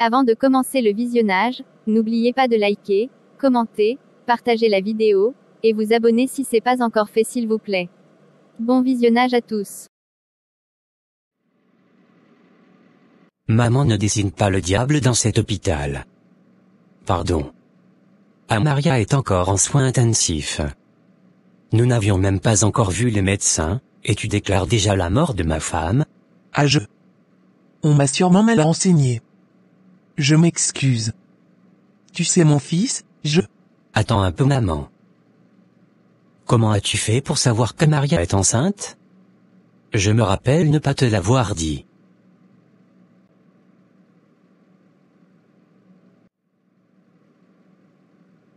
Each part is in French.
Avant de commencer le visionnage, n'oubliez pas de liker, commenter, partager la vidéo, et vous abonner si c'est pas encore fait s'il vous plaît. Bon visionnage à tous. Maman ne dessine pas le diable dans cet hôpital. Pardon. Amaria est encore en soins intensifs. Nous n'avions même pas encore vu les médecins, et tu déclares déjà la mort de ma femme Ah je... On m'a sûrement mal renseigné. Je m'excuse. Tu sais mon fils, je... Attends un peu maman. Comment as-tu fait pour savoir que Maria est enceinte Je me rappelle ne pas te l'avoir dit.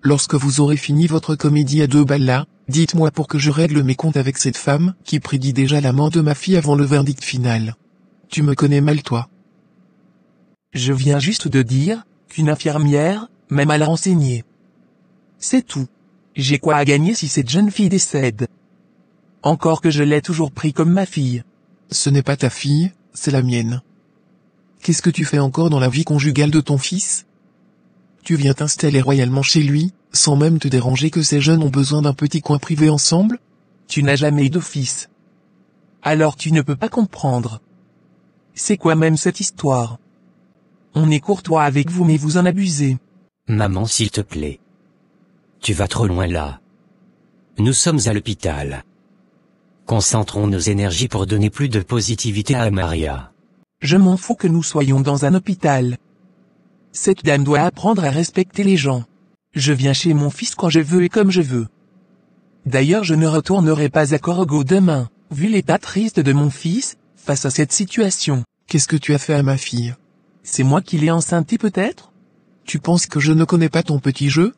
Lorsque vous aurez fini votre comédie à deux balles là, dites-moi pour que je règle mes comptes avec cette femme qui prédit déjà la de ma fille avant le verdict final. Tu me connais mal toi. Je viens juste de dire qu'une infirmière m'a mal renseigné. C'est tout. J'ai quoi à gagner si cette jeune fille décède Encore que je l'ai toujours pris comme ma fille. Ce n'est pas ta fille, c'est la mienne. Qu'est-ce que tu fais encore dans la vie conjugale de ton fils Tu viens t'installer royalement chez lui, sans même te déranger que ces jeunes ont besoin d'un petit coin privé ensemble Tu n'as jamais eu de Alors tu ne peux pas comprendre. C'est quoi même cette histoire on est courtois avec vous mais vous en abusez. Maman s'il te plaît. Tu vas trop loin là. Nous sommes à l'hôpital. Concentrons nos énergies pour donner plus de positivité à Maria. Je m'en fous que nous soyons dans un hôpital. Cette dame doit apprendre à respecter les gens. Je viens chez mon fils quand je veux et comme je veux. D'ailleurs je ne retournerai pas à Corogo demain, vu l'état triste de mon fils, face à cette situation. Qu'est-ce que tu as fait à ma fille c'est moi qui l'ai enceinté peut-être Tu penses que je ne connais pas ton petit jeu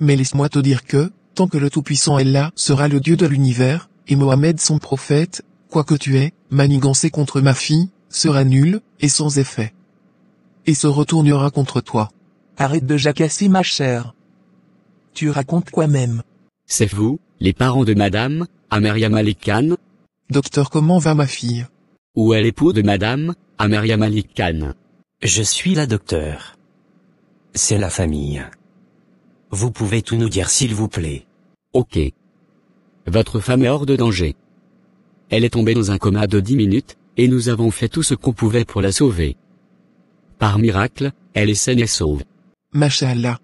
Mais laisse-moi te dire que, tant que le Tout-Puissant est là, sera le Dieu de l'univers, et Mohamed son prophète, quoi que tu aies, manigancé contre ma fille, sera nul, et sans effet. Et se retournera contre toi. Arrête de jacasser ma chère. Tu racontes quoi même C'est vous, les parents de madame, Amériam Malik Docteur comment va ma fille Où est l'époux de madame, Amériam Malik je suis la docteur. C'est la famille. Vous pouvez tout nous dire s'il vous plaît. Ok. Votre femme est hors de danger. Elle est tombée dans un coma de 10 minutes, et nous avons fait tout ce qu'on pouvait pour la sauver. Par miracle, elle est saine et sauve. Masha'Allah.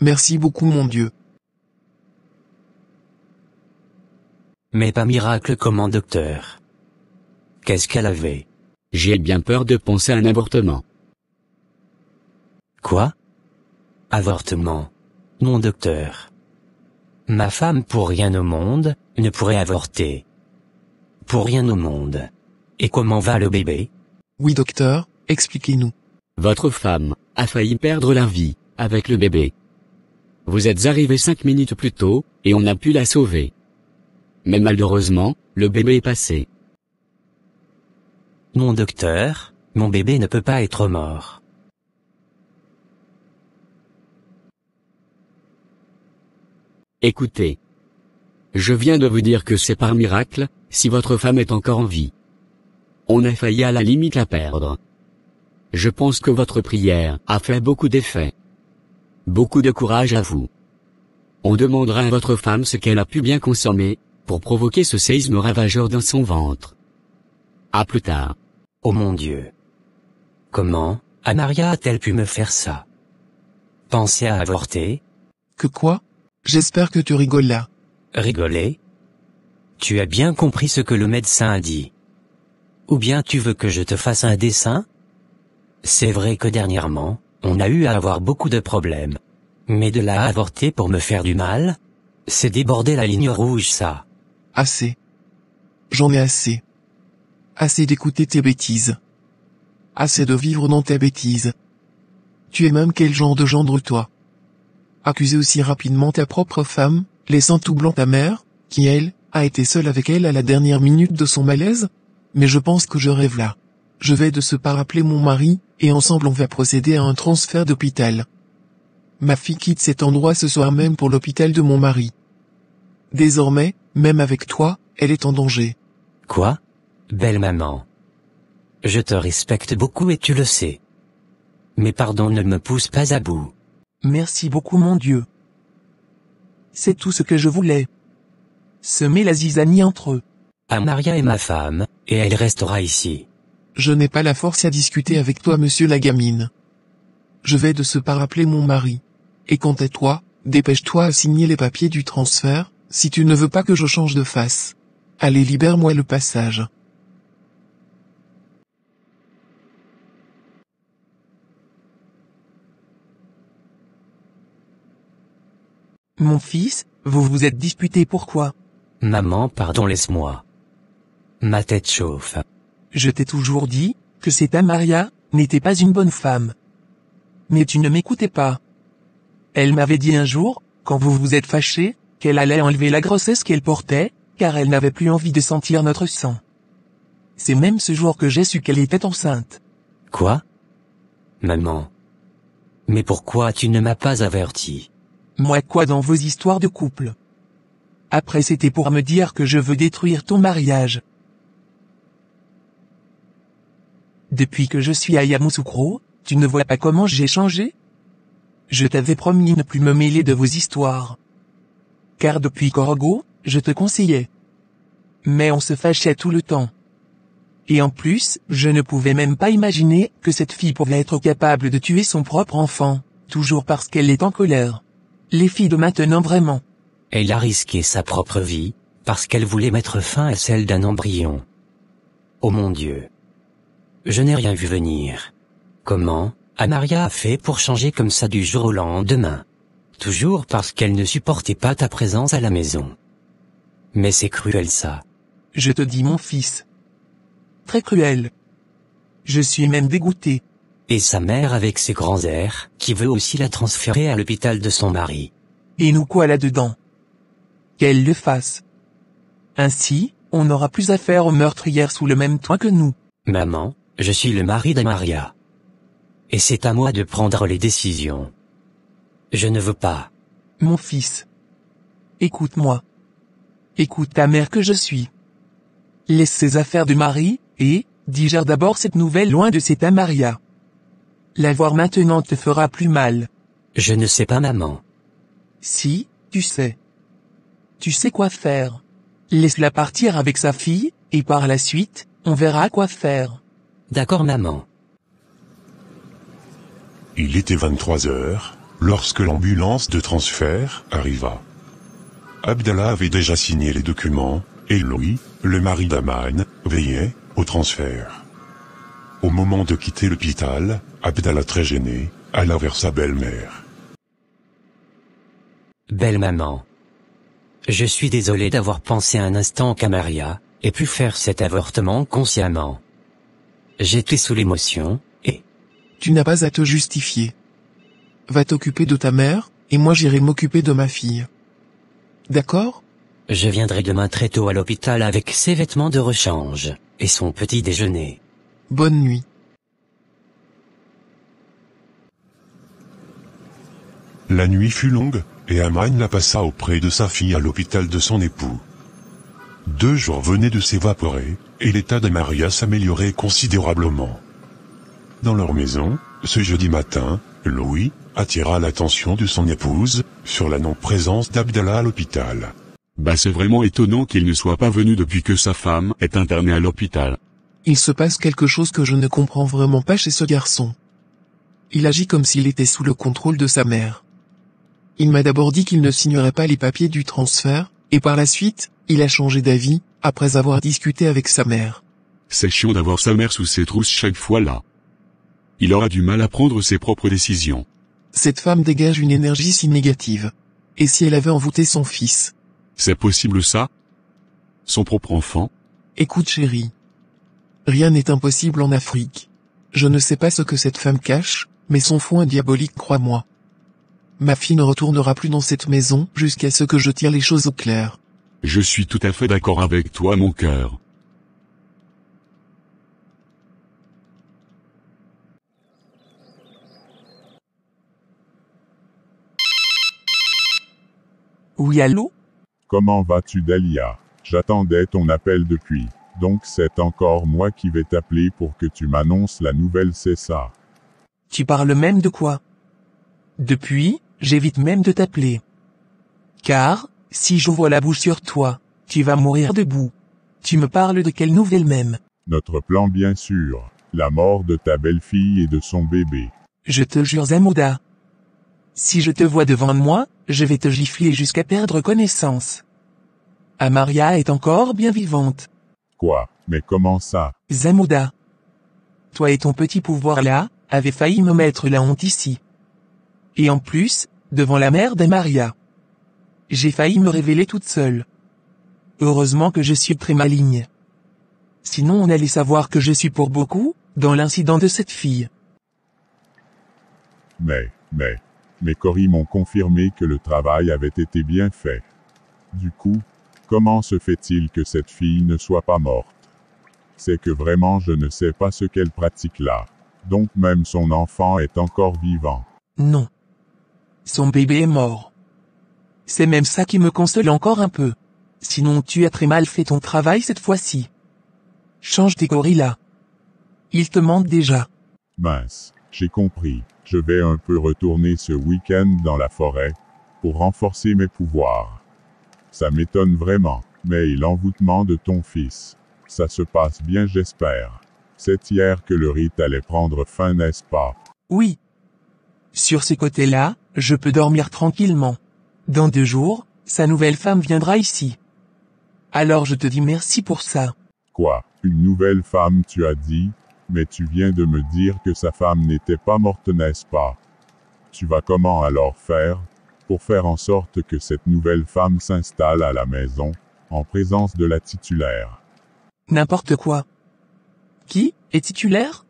Merci beaucoup mon Dieu. Mais pas miracle comment docteur Qu'est-ce qu'elle avait j'ai bien peur de penser à un avortement. Quoi Avortement Non docteur. Ma femme pour rien au monde ne pourrait avorter. Pour rien au monde. Et comment va le bébé Oui docteur, expliquez-nous. Votre femme a failli perdre la vie avec le bébé. Vous êtes arrivé cinq minutes plus tôt, et on a pu la sauver. Mais malheureusement, le bébé est passé. Mon docteur, mon bébé ne peut pas être mort. Écoutez. Je viens de vous dire que c'est par miracle, si votre femme est encore en vie. On a failli à la limite la perdre. Je pense que votre prière a fait beaucoup d'effet. Beaucoup de courage à vous. On demandera à votre femme ce qu'elle a pu bien consommer, pour provoquer ce séisme ravageur dans son ventre. À plus tard. Oh mon Dieu. Comment, Anaria a-t-elle pu me faire ça Penser à avorter Que quoi J'espère que tu rigoles là. Rigoler Tu as bien compris ce que le médecin a dit. Ou bien tu veux que je te fasse un dessin C'est vrai que dernièrement, on a eu à avoir beaucoup de problèmes. Mais de la avorter pour me faire du mal C'est déborder la ligne rouge ça. Assez. J'en ai assez. Assez d'écouter tes bêtises. Assez de vivre dans tes bêtises. Tu es même quel genre de gendre toi Accuser aussi rapidement ta propre femme, laissant tout blanc ta mère, qui elle, a été seule avec elle à la dernière minute de son malaise Mais je pense que je rêve là. Je vais de ce pas mon mari, et ensemble on va procéder à un transfert d'hôpital. Ma fille quitte cet endroit ce soir même pour l'hôpital de mon mari. Désormais, même avec toi, elle est en danger. Quoi Belle maman. Je te respecte beaucoup et tu le sais. Mais pardon ne me pousse pas à bout. Merci beaucoup mon Dieu. C'est tout ce que je voulais. Semer la zizanie entre eux. Amaria est ma femme, et elle restera ici. Je n'ai pas la force à discuter avec toi monsieur la gamine. Je vais de ce pas mon mari. Et quant à toi, dépêche-toi à signer les papiers du transfert, si tu ne veux pas que je change de face. Allez libère-moi le passage. Mon fils, vous vous êtes disputé pourquoi Maman, pardon, laisse-moi. Ma tête chauffe. Je t'ai toujours dit que cette Maria n'était pas une bonne femme. Mais tu ne m'écoutais pas. Elle m'avait dit un jour, quand vous vous êtes fâché, qu'elle allait enlever la grossesse qu'elle portait, car elle n'avait plus envie de sentir notre sang. C'est même ce jour que j'ai su qu'elle était enceinte. Quoi Maman. Mais pourquoi tu ne m'as pas averti moi quoi dans vos histoires de couple Après c'était pour me dire que je veux détruire ton mariage. Depuis que je suis à Yamoussoukro, tu ne vois pas comment j'ai changé Je t'avais promis ne plus me mêler de vos histoires. Car depuis Korogo, je te conseillais. Mais on se fâchait tout le temps. Et en plus, je ne pouvais même pas imaginer que cette fille pouvait être capable de tuer son propre enfant, toujours parce qu'elle est en colère les filles de maintenant vraiment. Elle a risqué sa propre vie, parce qu'elle voulait mettre fin à celle d'un embryon. Oh mon Dieu. Je n'ai rien vu venir. Comment, Amaria a fait pour changer comme ça du jour au lendemain Toujours parce qu'elle ne supportait pas ta présence à la maison. Mais c'est cruel ça. Je te dis mon fils. Très cruel. Je suis même dégoûté et sa mère avec ses grands airs, qui veut aussi la transférer à l'hôpital de son mari. Et nous quoi là-dedans Qu'elle le fasse. Ainsi, on n'aura plus affaire aux meurtrières sous le même toit que nous. Maman, je suis le mari d'Amaria. Et c'est à moi de prendre les décisions. Je ne veux pas. Mon fils. Écoute-moi. Écoute ta mère que je suis. Laisse ces affaires de mari, et, digère d'abord cette nouvelle loin de cet Amaria voir maintenant te fera plus mal. Je ne sais pas maman. Si, tu sais. Tu sais quoi faire. Laisse-la partir avec sa fille, et par la suite, on verra quoi faire. D'accord maman. Il était 23 heures, lorsque l'ambulance de transfert arriva. Abdallah avait déjà signé les documents, et Louis, le mari d'Aman, veillait au transfert. Au moment de quitter l'hôpital, Abdallah très gêné, alla vers sa belle-mère. Belle maman. Je suis désolé d'avoir pensé un instant qu'Amaria ait pu faire cet avortement consciemment. J'étais sous l'émotion, et... Tu n'as pas à te justifier. Va t'occuper de ta mère, et moi j'irai m'occuper de ma fille. D'accord Je viendrai demain très tôt à l'hôpital avec ses vêtements de rechange, et son petit déjeuner. Bonne nuit. La nuit fut longue, et Amman la passa auprès de sa fille à l'hôpital de son époux. Deux jours venaient de s'évaporer, et l'état de Maria s'améliorait considérablement. Dans leur maison, ce jeudi matin, Louis attira l'attention de son épouse sur la non-présence d'Abdallah à l'hôpital. Bah c'est vraiment étonnant qu'il ne soit pas venu depuis que sa femme est internée à l'hôpital. Il se passe quelque chose que je ne comprends vraiment pas chez ce garçon. Il agit comme s'il était sous le contrôle de sa mère. Il m'a d'abord dit qu'il ne signerait pas les papiers du transfert, et par la suite, il a changé d'avis, après avoir discuté avec sa mère. C'est chiant d'avoir sa mère sous ses trousses chaque fois là. Il aura du mal à prendre ses propres décisions. Cette femme dégage une énergie si négative. Et si elle avait envoûté son fils C'est possible ça Son propre enfant Écoute chérie, Rien n'est impossible en Afrique. Je ne sais pas ce que cette femme cache, mais son fond est diabolique, crois-moi. Ma fille ne retournera plus dans cette maison jusqu'à ce que je tire les choses au clair. Je suis tout à fait d'accord avec toi, mon cœur. Oui, allô Comment vas-tu, Dalia J'attendais ton appel depuis. Donc c'est encore moi qui vais t'appeler pour que tu m'annonces la nouvelle, c'est ça. Tu parles même de quoi Depuis, j'évite même de t'appeler. Car, si j'ouvre la bouche sur toi, tu vas mourir debout. Tu me parles de quelle nouvelle même Notre plan bien sûr. La mort de ta belle-fille et de son bébé. Je te jure Zamouda. Si je te vois devant moi, je vais te gifler jusqu'à perdre connaissance. Amaria est encore bien vivante. Quoi Mais comment ça Zamouda. Toi et ton petit pouvoir là, avaient failli me mettre la honte ici. Et en plus, devant la mère de Maria. J'ai failli me révéler toute seule. Heureusement que je suis très maligne. Sinon on allait savoir que je suis pour beaucoup, dans l'incident de cette fille. Mais, mais, mes coris m'ont confirmé que le travail avait été bien fait. Du coup, Comment se fait-il que cette fille ne soit pas morte C'est que vraiment je ne sais pas ce qu'elle pratique là. Donc même son enfant est encore vivant. Non. Son bébé est mort. C'est même ça qui me console encore un peu. Sinon tu as très mal fait ton travail cette fois-ci. Change tes gorillas. Il te manque déjà. Mince, j'ai compris. Je vais un peu retourner ce week-end dans la forêt, pour renforcer mes pouvoirs. Ça m'étonne vraiment. Mais l'envoûtement de ton fils. Ça se passe bien, j'espère. C'est hier que le rite allait prendre fin, n'est-ce pas Oui. Sur ce côté là je peux dormir tranquillement. Dans deux jours, sa nouvelle femme viendra ici. Alors je te dis merci pour ça. Quoi Une nouvelle femme, tu as dit Mais tu viens de me dire que sa femme n'était pas morte, n'est-ce pas Tu vas comment alors faire pour faire en sorte que cette nouvelle femme s'installe à la maison, en présence de la titulaire. N'importe quoi. Qui est titulaire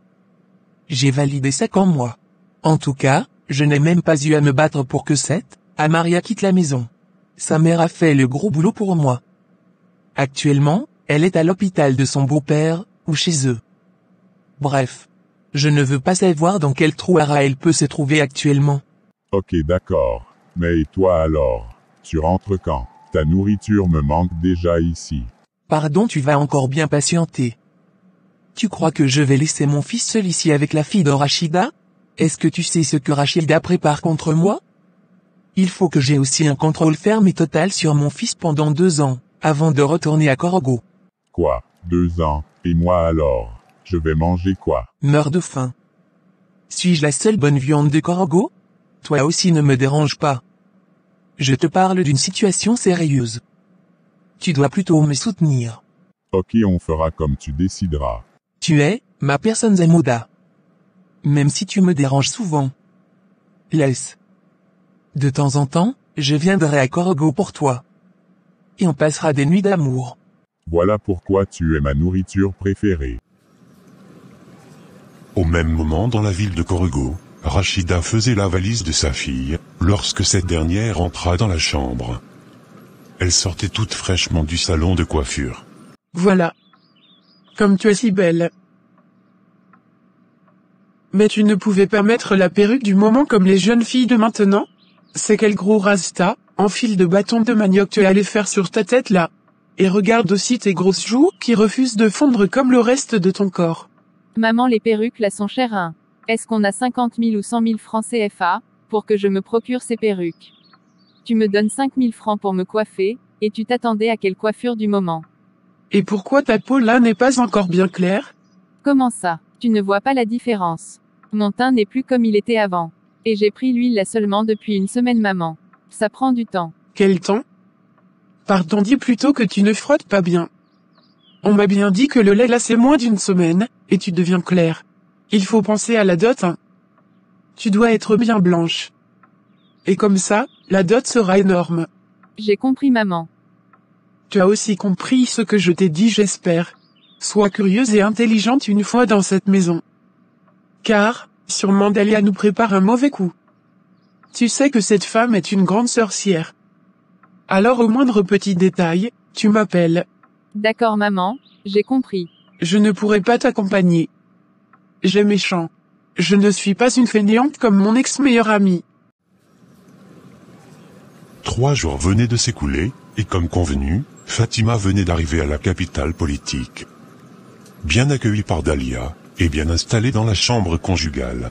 J'ai validé ça quand moi. En tout cas, je n'ai même pas eu à me battre pour que cette, Amaria quitte la maison. Sa mère a fait le gros boulot pour moi. Actuellement, elle est à l'hôpital de son beau-père, ou chez eux. Bref. Je ne veux pas savoir dans quel trou ara elle peut se trouver actuellement. Ok d'accord. Mais toi alors Tu rentres quand Ta nourriture me manque déjà ici. Pardon, tu vas encore bien patienter. Tu crois que je vais laisser mon fils seul ici avec la fille de Rachida Est-ce que tu sais ce que Rachida prépare contre moi Il faut que j'ai aussi un contrôle ferme et total sur mon fils pendant deux ans, avant de retourner à Korogo. Quoi Deux ans Et moi alors Je vais manger quoi Meurs de faim. Suis-je la seule bonne viande de Korogo toi aussi ne me dérange pas. Je te parle d'une situation sérieuse. Tu dois plutôt me soutenir. Ok, on fera comme tu décideras. Tu es, ma personne Zemuda. Même si tu me déranges souvent. Laisse. De temps en temps, je viendrai à Korogo pour toi. Et on passera des nuits d'amour. Voilà pourquoi tu es ma nourriture préférée. Au même moment dans la ville de Korugo. Rachida faisait la valise de sa fille, lorsque cette dernière entra dans la chambre. Elle sortait toute fraîchement du salon de coiffure. Voilà. Comme tu es si belle. Mais tu ne pouvais pas mettre la perruque du moment comme les jeunes filles de maintenant C'est quel gros rasta, en fil de bâton de manioc tu allais faire sur ta tête là Et regarde aussi tes grosses joues qui refusent de fondre comme le reste de ton corps. Maman les perruques là sont chères hein. Est-ce qu'on a 50 000 ou 100 000 francs CFA, pour que je me procure ces perruques Tu me donnes 5 000 francs pour me coiffer, et tu t'attendais à quelle coiffure du moment Et pourquoi ta peau là n'est pas encore bien claire Comment ça Tu ne vois pas la différence. Mon teint n'est plus comme il était avant. Et j'ai pris l'huile là seulement depuis une semaine maman. Ça prend du temps. Quel temps Pardon dis plutôt que tu ne frottes pas bien. On m'a bien dit que le lait là c'est moins d'une semaine, et tu deviens clair. Il faut penser à la dot. Hein. Tu dois être bien blanche. Et comme ça, la dot sera énorme. J'ai compris maman. Tu as aussi compris ce que je t'ai dit j'espère. Sois curieuse et intelligente une fois dans cette maison. Car, sûrement Dalia nous prépare un mauvais coup. Tu sais que cette femme est une grande sorcière. Alors au moindre petit détail, tu m'appelles. D'accord maman, j'ai compris. Je ne pourrai pas t'accompagner. J'ai méchant. Je ne suis pas une fainéante comme mon ex-meilleur ami. Trois jours venaient de s'écouler, et comme convenu, Fatima venait d'arriver à la capitale politique. Bien accueillie par Dahlia, et bien installée dans la chambre conjugale.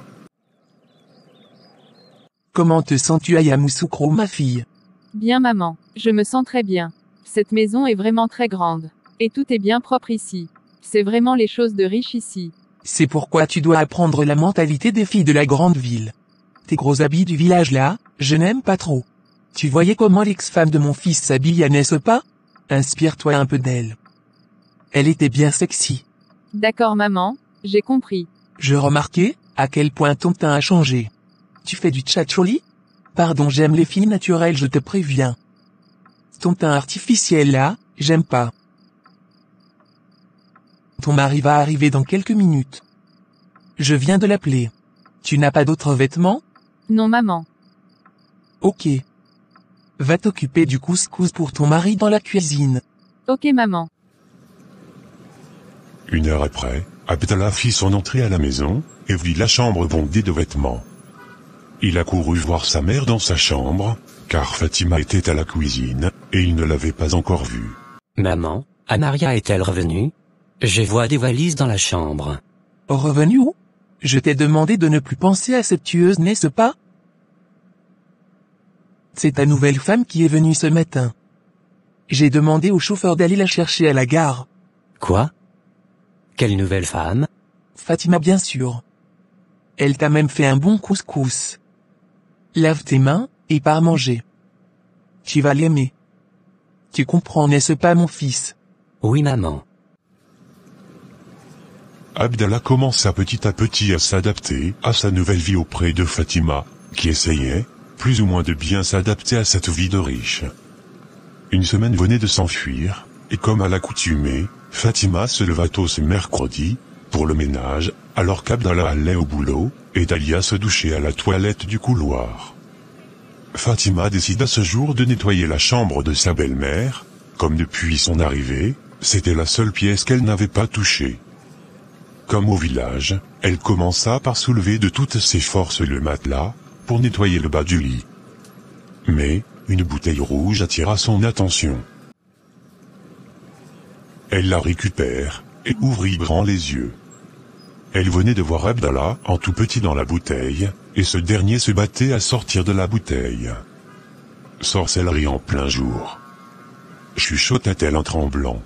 Comment te sens-tu à Yamoussoukro, ma fille Bien, maman. Je me sens très bien. Cette maison est vraiment très grande. Et tout est bien propre ici. C'est vraiment les choses de riches ici. C'est pourquoi tu dois apprendre la mentalité des filles de la grande ville. Tes gros habits du village là, je n'aime pas trop. Tu voyais comment l'ex-femme de mon fils s'habille, n'est-ce pas Inspire-toi un peu d'elle. Elle était bien sexy. D'accord maman, j'ai compris. Je remarquais, à quel point ton teint a changé. Tu fais du tchatcholi Pardon, j'aime les filles naturelles, je te préviens. Ton teint artificiel là, j'aime pas. Ton mari va arriver dans quelques minutes. Je viens de l'appeler. Tu n'as pas d'autres vêtements Non maman. Ok. Va t'occuper du couscous pour ton mari dans la cuisine. Ok maman. Une heure après, Abdallah fit son entrée à la maison, et vit la chambre bondée de vêtements. Il a couru voir sa mère dans sa chambre, car Fatima était à la cuisine, et il ne l'avait pas encore vue. Maman, Anaria est-elle revenue je vois des valises dans la chambre. Revenu Je t'ai demandé de ne plus penser à cette tueuse, n'est-ce pas C'est ta nouvelle femme qui est venue ce matin. J'ai demandé au chauffeur d'aller la chercher à la gare. Quoi Quelle nouvelle femme Fatima bien sûr. Elle t'a même fait un bon couscous. Lave tes mains, et pars manger. Tu vas l'aimer. Tu comprends, n'est-ce pas mon fils Oui maman. Abdallah commença petit à petit à s'adapter à sa nouvelle vie auprès de Fatima, qui essayait, plus ou moins de bien s'adapter à cette vie de riche. Une semaine venait de s'enfuir, et comme à l'accoutumée, Fatima se leva tôt ce mercredi, pour le ménage, alors qu'Abdallah allait au boulot, et Dalia se douchait à la toilette du couloir. Fatima décida ce jour de nettoyer la chambre de sa belle-mère, comme depuis son arrivée, c'était la seule pièce qu'elle n'avait pas touchée. Comme au village, elle commença par soulever de toutes ses forces le matelas, pour nettoyer le bas du lit. Mais, une bouteille rouge attira son attention. Elle la récupère, et ouvrit grand les yeux. Elle venait de voir Abdallah en tout petit dans la bouteille, et ce dernier se battait à sortir de la bouteille. Sorcellerie en plein jour. Chuchota-t-elle en tremblant.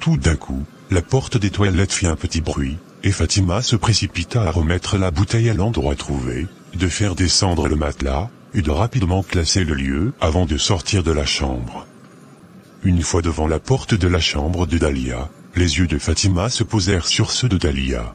Tout d'un coup, la porte des toilettes fit un petit bruit, et Fatima se précipita à remettre la bouteille à l'endroit trouvé, de faire descendre le matelas, et de rapidement classer le lieu avant de sortir de la chambre. Une fois devant la porte de la chambre de Dahlia, les yeux de Fatima se posèrent sur ceux de Dahlia.